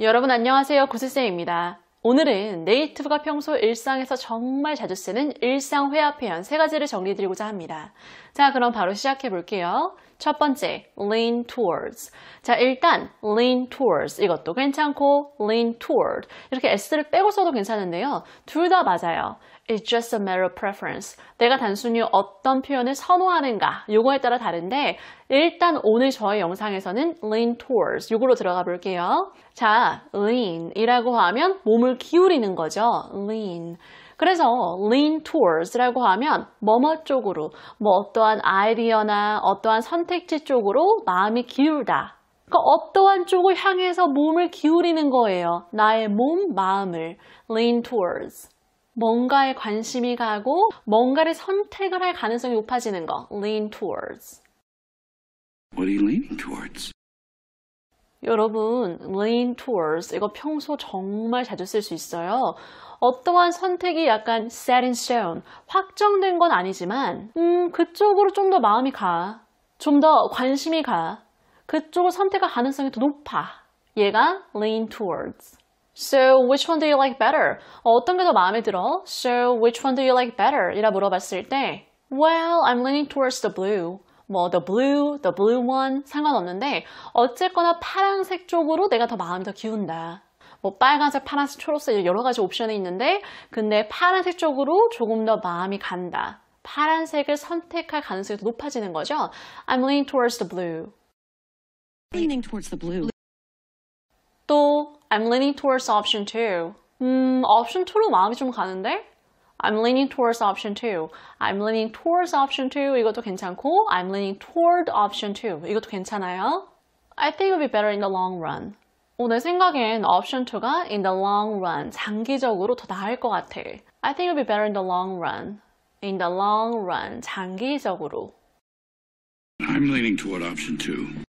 여러분 안녕하세요 구슬쌤입니다. 오늘은 네이티브가 평소 일상에서 정말 자주 쓰는 일상회화 표현 세 가지를 정리해드리고자 합니다. 자 그럼 바로 시작해 볼게요. 첫 번째, lean towards. 자, 일단 lean towards 이것도 괜찮고 lean toward 이렇게 s를 빼고 써도 괜찮은데요. 둘 다 맞아요. It's just a matter of preference. 내가 단순히 어떤 표현을 선호하는가 요거에 따라 다른데 일단 오늘 저의 영상에서는 lean towards 요걸로 들어가 볼게요. 자, lean이라고 하면 몸을 기울이는 거죠. lean. 그래서 lean towards라고 하면 뭐뭐 쪽으로 뭐 어떠한 아이디어나 어떠한 선택지 쪽으로 마음이 기울다 그니까 어떠한 쪽을 향해서 몸을 기울이는 거예요. 나의 몸, 마음을 lean towards. 뭔가에 관심이 가고 뭔가를 선택을 할 가능성이 높아지는 거. lean towards. What are you leaning towards? 여러분, lean towards 이거 평소 정말 자주 쓸 수 있어요. 어떠한 선택이 약간 set in stone, 확정된 건 아니지만 음, 그쪽으로 좀 더 마음이 가, 좀 더 관심이 가, 그쪽을 선택할 가능성이 더 높아. 얘가 lean towards. So which one do you like better? 어떤 게 더 마음에 들어? So which one do you like better? 이라 물어봤을 때 Well, I'm leaning towards the blue. 뭐 the blue, the blue one 상관없는데 어쨌거나 파란색 쪽으로 내가 더 마음이 더 기운다. 뭐 빨간색, 파란색, 초록색 여러 가지 옵션이 있는데 근데 파란색 쪽으로 조금 더 마음이 간다. 파란색을 선택할 가능성이 더 높아지는 거죠. I'm leaning towards the blue. leaning towards the blue. 또 I'm leaning towards option 2. 음, hmm, option 2로 마음이 좀 가는데? I'm leaning towards option 2. I'm leaning towards option 2. 이것도 괜찮고 I'm leaning toward option 2. 이것도 괜찮아요. I think it'll be better in the long run. 어, 내 생각엔 option two가 in the long run, 장기적으로 더 나을 것 같아. I think it'll be better in the long run. In the long run, 장기적으로. I'm leaning toward option 2.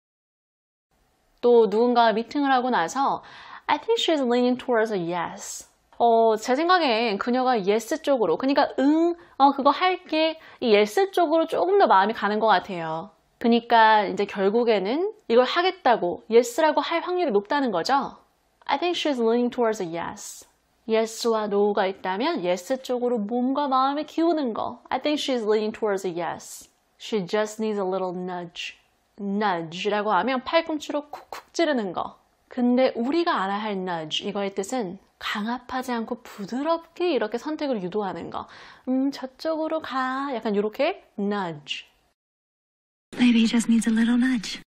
또 누군가 미팅을 하고 나서 I think she's leaning towards a yes. 어, 제 생각엔 그녀가 yes 쪽으로, 그러니까 응, 어, 그거 할게, 이 yes 쪽으로 조금 더 마음이 가는 것 같아요. 그러니까 이제 결국에는 이걸 하겠다고 yes라고 할 확률이 높다는 거죠. I think she's leaning towards a yes. yes와 no가 있다면 yes 쪽으로 몸과 마음을 키우는 거. I think she's leaning towards a yes. She just needs a little nudge. nudge라고 하면 팔꿈치로 쿡쿡 찌르는 거. 근데 우리가 알아야 할 nudge 이거의 뜻은 강압하지 않고 부드럽게 이렇게 선택을 유도하는 거. 음, 저쪽으로 가. 약간 이렇게 nudge. Maybe he just needs a little nudge.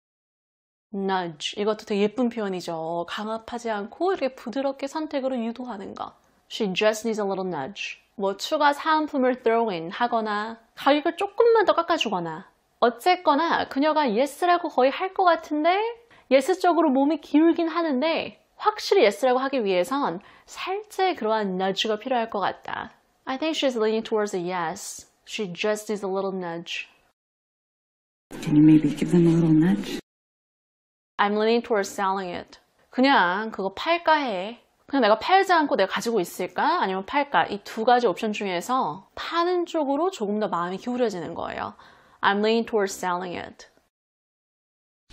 nudge. 이것도 되게 예쁜 표현이죠. 강압하지 않고 이렇게 부드럽게 선택으로 유도하는 거. She just needs a little nudge. 뭐 추가 사은품을 throw in 하거나 가격을 조금만 더 깎아주거나 어쨌거나 그녀가 yes라고 거의 할 것 같은데 예스적으로 몸이 기울긴 하는데 확실히 예스라고 하기 위해선 살짝 그러한 nudge가 필요할 것 같다. I think she's leaning towards a yes. She just needs a little nudge. Can you maybe give them a little nudge? I'm leaning towards selling it. 그냥 그거 팔까 해. 그냥 내가 팔지 않고 내가 가지고 있을까? 아니면 팔까? 이 두 가지 옵션 중에서 파는 쪽으로 조금 더 마음이 기울여지는 거예요. I'm leaning towards selling it.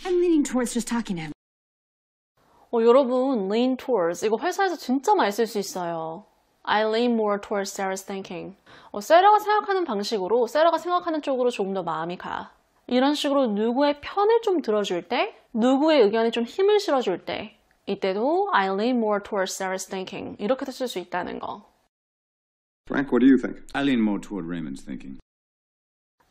I'm leaning towards just talking to him. 어, 여러분, lean towards. 이거 회사에서 진짜 많이 쓸 수 있어요. I lean more towards Sarah's thinking. 어, 세라가 생각하는 방식으로, 세라가 생각하는 쪽으로 조금 더 마음이 가. 이런 식으로 누구의 편을 좀 들어줄 때, 누구의 의견에 좀 힘을 실어줄 때, 이때도 I lean more towards Sarah's thinking. 이렇게도 쓸수 있다는 거. Frank, what do you think? I lean more toward Raymond's thinking.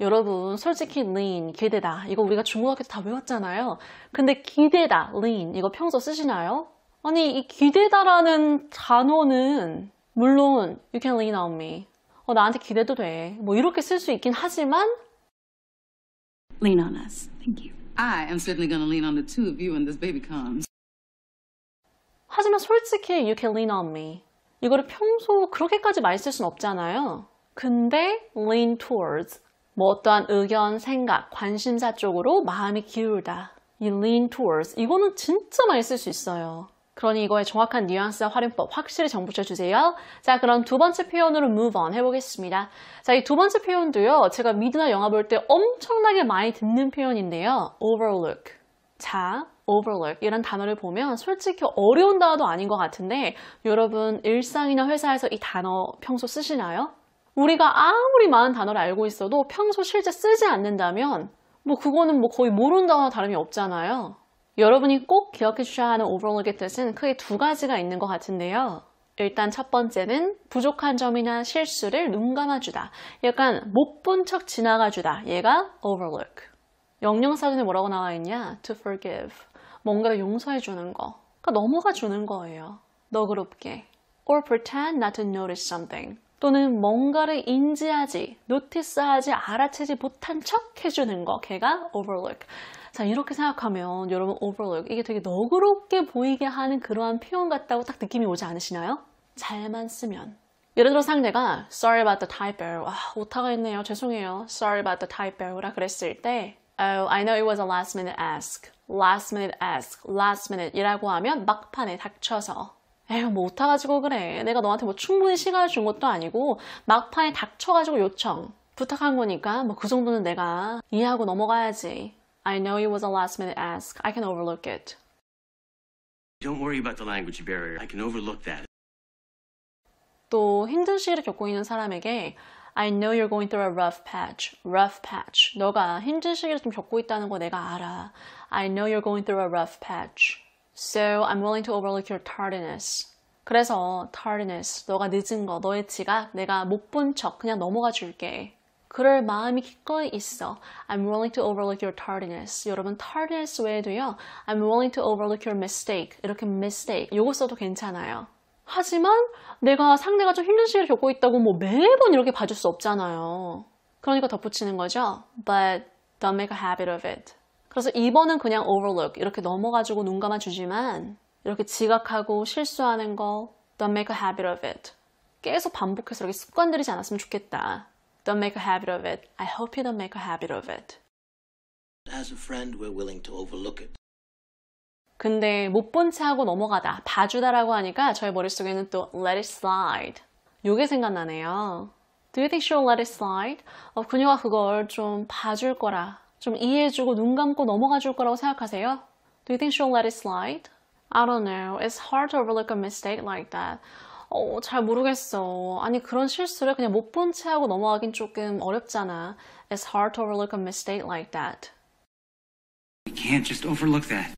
여러분 솔직히 lean 기대다 이거 우리가 중고등학교 때 다 외웠잖아요 근데 기대다 lean 이거 평소 쓰시나요? 아니 이 기대다라는 단어는 물론 you can lean on me 어, 나한테 기대도 돼뭐 이렇게 쓸 수 있긴 하지만 lean on us thank you I am certainly gonna lean on the two of you when this baby comes 하지만 솔직히 you can lean on me 이거를 평소 그렇게까지 많이 쓸순 없잖아요 근데 lean towards 뭐 어떠한 의견, 생각, 관심사 쪽으로 마음이 기울다. 이 lean towards 이거는 진짜 많이 쓸 수 있어요. 그러니 이거의 정확한 뉘앙스와 활용법 확실히 정붙여주세요. 자 그럼 두 번째 표현으로 move on 해보겠습니다. 자이 두 번째 표현도요. 제가 미드나 영화 볼 때 엄청나게 많이 듣는 표현인데요. overlook. 자, overlook 이런 단어를 보면 솔직히 어려운 단어도 아닌 것 같은데 여러분 일상이나 회사에서 이 단어 평소 쓰시나요? 우리가 아무리 많은 단어를 알고 있어도 평소 실제 쓰지 않는다면 뭐 그거는 뭐 거의 모른다단나 다름이 없잖아요. 여러분이 꼭 기억해 주셔야 하는 o v e r o 버 k 의 뜻은 크게 두 가지가 있는 것 같은데요. 일단 첫 번째는 부족한 점이나 실수를 눈 감아주다. 약간 못 본 척 지나가주다. 얘가 overlook. 영영사전에 뭐라고 나와 있냐? to forgive. 뭔가를 용서해 주는 거. 그러니까 넘어가 주는 거예요. 너그럽게. or pretend not to notice something. 또는 뭔가를 인지하지, 노티스하지, 알아채지 못한 척 해주는 거. 걔가 overlook. 자 이렇게 생각하면 여러분 overlook 이게 되게 너그럽게 보이게 하는 그러한 표현 같다고 딱 느낌이 오지 않으시나요? 잘만 쓰면 예를 들어 상대가 sorry about the type error 와 오타가 있네요 죄송해요 sorry about the type error라 그랬을 때 oh I know it was a last minute ask last minute ask last minute 이라고 하면 막판에 닥쳐서 에휴 뭐 못타가지고 그래 내가 너한테 뭐 충분히 시간을 준 것도 아니고 막판에 닥쳐가지고 요청 부탁한 거니까 뭐 그 정도는 내가 이해하고 넘어가야지 I know it was a last minute ask I can overlook it Don't worry about the language barrier I can overlook that 또 힘든 시기를 겪고 있는 사람에게 I know you're going through a rough patch. rough patch. 너가 힘든 시기를 좀 겪고 있다는 거 내가 알아. I know you're going through a rough patch. So I'm willing to overlook your tardiness. 그래서 tardiness, 너가 늦은 거, 너의 지각, 내가 못 본척 그냥 넘어가 줄게. 그럴 마음이 기꺼이 있어. I'm willing to overlook your tardiness. 여러분 tardiness 외에도요. I'm willing to overlook your mistake. 이렇게 mistake 요거 써도 괜찮아요. 하지만 내가 상대가 좀 힘든 시기를 겪고 있다고 뭐 매번 이렇게 봐줄 수 없잖아요. 그러니까 덧붙이는 거죠. But don't make a habit of it. 그래서 2번은 그냥 overlook 이렇게 넘어가지고 눈 감아주지만 이렇게 지각하고 실수하는 거 don't make a habit of it 계속 반복해서 이렇게 습관들이지 않았으면 좋겠다. Don't make a habit of it. I hope you don't make a habit of it. As a friend, we're willing to overlook it. 근데 못 본 채 하고 넘어가다, 봐주다라고 하니까 저의 머릿속에는 또 let it slide. 요게 생각나네요. Do you think she'll let it slide? 어, 그녀가 그걸 좀 봐줄 거라 좀 이해해주고 눈 감고 넘어가 줄 거라고 생각하세요? Do you think she'll let it slide? I don't know. It's hard to overlook a mistake like that. 어, 잘 모르겠어. 아니, 그런 실수를 그냥 못 본 채 하고 넘어가긴 조금 어렵잖아. It's hard to overlook a mistake like that. We can't just overlook that.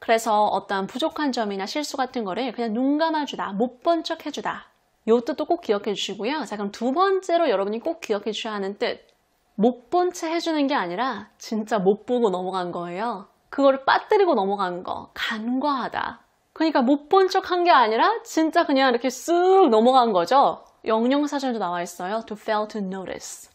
그래서 어떤 부족한 점이나 실수 같은 거를 그냥 눈 감아주다, 못 본 척 해주다. 요 뜻도 꼭 기억해 주시고요. 자, 그럼 두 번째로 여러분이 꼭 기억해 주셔야 하는 뜻. 못본채 해주는 게 아니라 진짜 못 보고 넘어간 거예요. 그거를 빠뜨리고 넘어간 거. 간과하다. 그러니까 못 본 척 한 게 아니라 진짜 그냥 이렇게 쑥 넘어간 거죠. 영영사전도 나와 있어요. to fail to notice.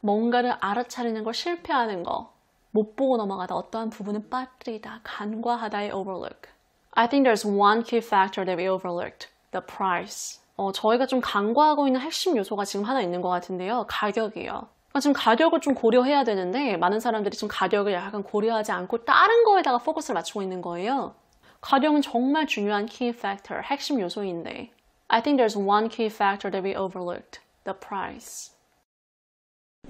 뭔가를 알아차리는 걸 실패하는 거. 못 보고 넘어가다. 어떠한 부분을 빠뜨리다. 간과하다의 overlook. I think there's one key factor that we overlooked. The price. 어, 저희가 좀 간과하고 있는 핵심 요소가 지금 하나 있는 것 같은데요. 가격이요. 지금 가격을 좀 고려해야 되는데 많은 사람들이 지금 가격을 약간 고려하지 않고 다른 거에다가 포커스를 맞추고 있는 거예요. 가격은 정말 중요한 key factor, 핵심 요소인데 I think there's one key factor that we overlooked, the price.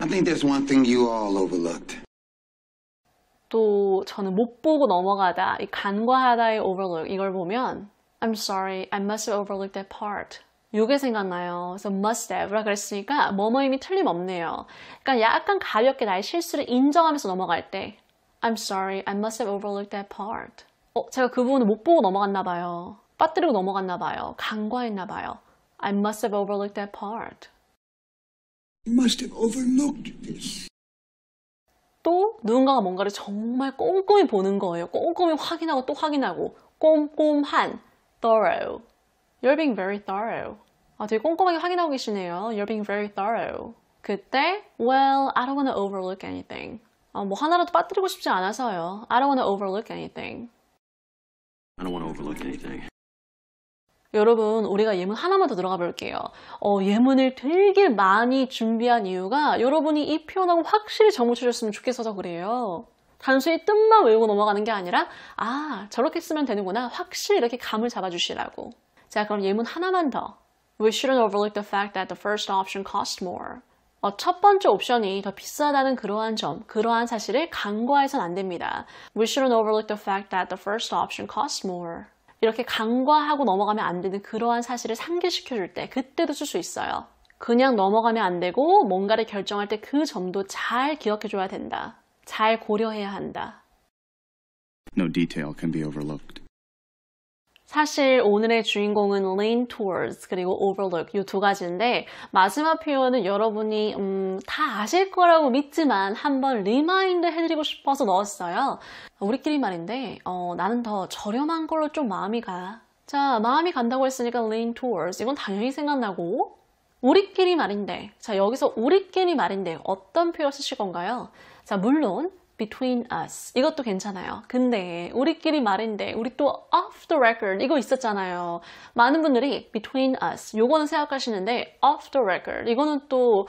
I think there's one thing you all overlooked. 또 저는 못 보고 넘어가다, 이 간과하다의 overlook 이걸 보면 I'm sorry, I must have overlooked that part. 요게 생각나요. 그래서 must have라 그랬으니까 뭐뭐 이미 틀림없네요. 그러니까 약간 가볍게 나의 실수를 인정하면서 넘어갈 때 I'm sorry, I must have overlooked that part. 어, 제가 그 부분을 못 보고 넘어갔나 봐요. 빠뜨리고 넘어갔나 봐요. 간과했나 봐요. I must have overlooked that part. You must have overlooked this. 또 누군가가 뭔가를 정말 꼼꼼히 보는 거예요. 꼼꼼히 확인하고 또 확인하고 꼼꼼한 thorough You're being very thorough. 아, 되게 꼼꼼하게 확인하고 계시네요. You're being very thorough. 그때 Well, I don't want to overlook anything. 아, 뭐 하나라도 빠뜨리고 싶지 않아서요. I don't want to overlook anything. I don't want to overlook anything. 여러분 우리가 예문 하나만 더 들어가 볼게요 어, 예문을 되게 많이 준비한 이유가 여러분이 이 표현하고 확실히 정붙여줬으면 좋겠어서 그래요 단순히 뜻만 외우고 넘어가는 게 아니라 아 저렇게 쓰면 되는구나 확실히 이렇게 감을 잡아주시라고 자, 그럼 예문 하나만 더. We shouldn't overlook the fact that the first option cost more. 어, 첫 번째 옵션이 더 비싸다는 그러한 점, 그러한 사실을 간과해선 안 됩니다. We shouldn't overlook the fact that the first option cost more. 이렇게 간과하고 넘어가면 안 되는 그러한 사실을 상기시켜 줄 때, 그때도 쓸 수 있어요. 그냥 넘어가면 안 되고, 뭔가를 결정할 때 그 점도 잘 기억해 줘야 된다. 잘 고려해야 한다. No detail can be overlooked. 사실 오늘의 주인공은 lean towards 그리고 overlook 이 두 가지인데 마지막 표현은 여러분이 음, 다 아실 거라고 믿지만 한번 리마인드 해드리고 싶어서 넣었어요. 우리끼리 말인데 어, 나는 더 저렴한 걸로 좀 마음이 가. 자 마음이 간다고 했으니까 lean towards 이건 당연히 생각나고 우리끼리 말인데 자 여기서 우리끼리 말인데 어떤 표현 쓰실 건가요? 자 물론 between us 이것도 괜찮아요 근데 우리끼리 말인데 우리 또 off the record 이거 있었잖아요 많은 분들이 between us 요거는 생각하시는데 off the record 이거는 또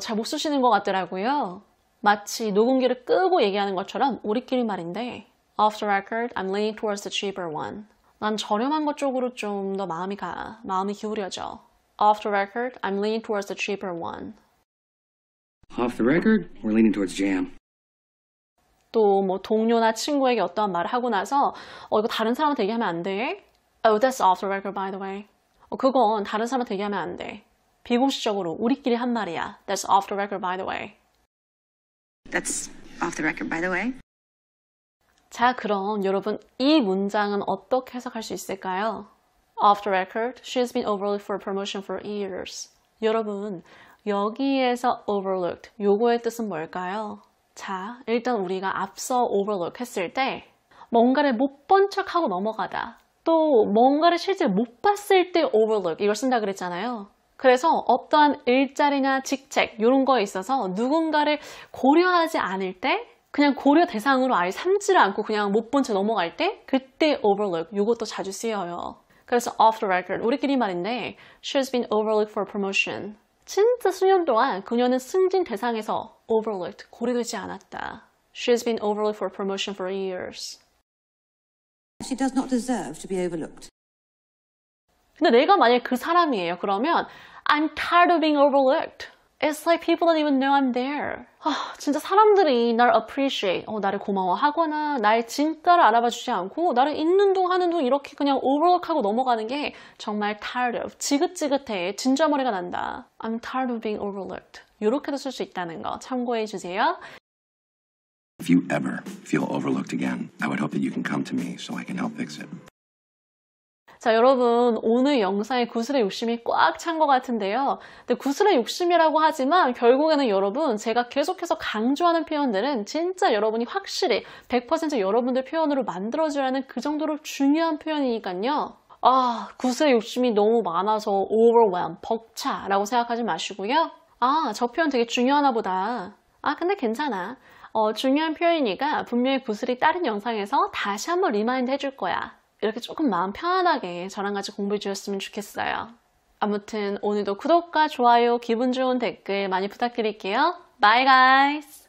잘못 어, 쓰시는 것 같더라고요 마치 녹음기를 끄고 얘기하는 것처럼 우리끼리 말인데 off the record I'm leaning towards the cheaper one 난 저렴한 것 쪽으로 좀 더 마음이 가 마음이 기울여져 off the record I'm leaning towards the cheaper one off the record we're leaning towards jam 또뭐 동료나 친구에게 어떠한 말을 하고 나서 어 이거 다른 사람한테 얘기하면 안 돼. Oh, that's off the record by the way. 어, 그건 다른 사람한테 얘기하면 안 돼. 비공식적으로 우리끼리 한 말이야. That's off the record by the way. That's off the record by the way. 자, 그럼 여러분 이 문장은 어떻게 해석할 수 있을까요? Off the record, she's been overlooked for promotion for years. 여러분, 여기에서 overlooked, 요거의 뜻은 뭘까요? 자, 일단 우리가 앞서 overlook 했을 때 뭔가를 못 본 척하고 넘어가다 또 뭔가를 실제 못 봤을 때 overlook 이걸 쓴다 그랬잖아요. 그래서 어떠한 일자리나 직책 이런 거에 있어서 누군가를 고려하지 않을 때 그냥 고려 대상으로 아예 삼지를 않고 그냥 못본채 넘어갈 때 그때 overlook 이것도 자주 쓰여요. 그래서 off the record 우리끼리 말인데 she's been overlooked for promotion 진짜 수년 동안 그녀는 승진 대상에서 overlooked, 고려되지 않았다. She's been overlooked for promotion for years. She does not deserve to be overlooked. 근데 내가 만약 그 사람이에요. 그러면 I'm tired of being overlooked. It's like people don't even know I'm there. 아, 진짜 사람들이 날 appreciate, 어, 나를 고마워하거나 나 진가를 알아봐주지 않고 나를 있는 둥 하는 둥 이렇게 그냥 오버럭하고 넘어가는 게 정말 tired of, 지긋지긋해, 진저머리가 난다. I'm tired of being overlooked. 이렇게도 쓸 수 있다는 거 참고해 주세요. If you ever feel overlooked again, I would hope that you can come to me so I can help fix it. 자 여러분 오늘 영상에 구슬의 욕심이 꽉 찬 것 같은데요. 근데 구슬의 욕심이라고 하지만 결국에는 여러분 제가 계속해서 강조하는 표현들은 진짜 여러분이 확실히 100% 여러분들 표현으로 만들어주라는 그 정도로 중요한 표현이니까요. 아 구슬의 욕심이 너무 많아서 overwhelm, 벅차 라고 생각하지 마시고요. 아 저 표현 되게 중요하나 보다. 아 근데 괜찮아. 어, 중요한 표현이니까 분명히 구슬이 다른 영상에서 다시 한번 리마인드 해줄 거야. 이렇게 조금 마음 편안하게 저랑 같이 공부해 주셨으면 좋겠어요. 아무튼 오늘도 구독과 좋아요, 기분 좋은 댓글 많이 부탁드릴게요. Bye guys!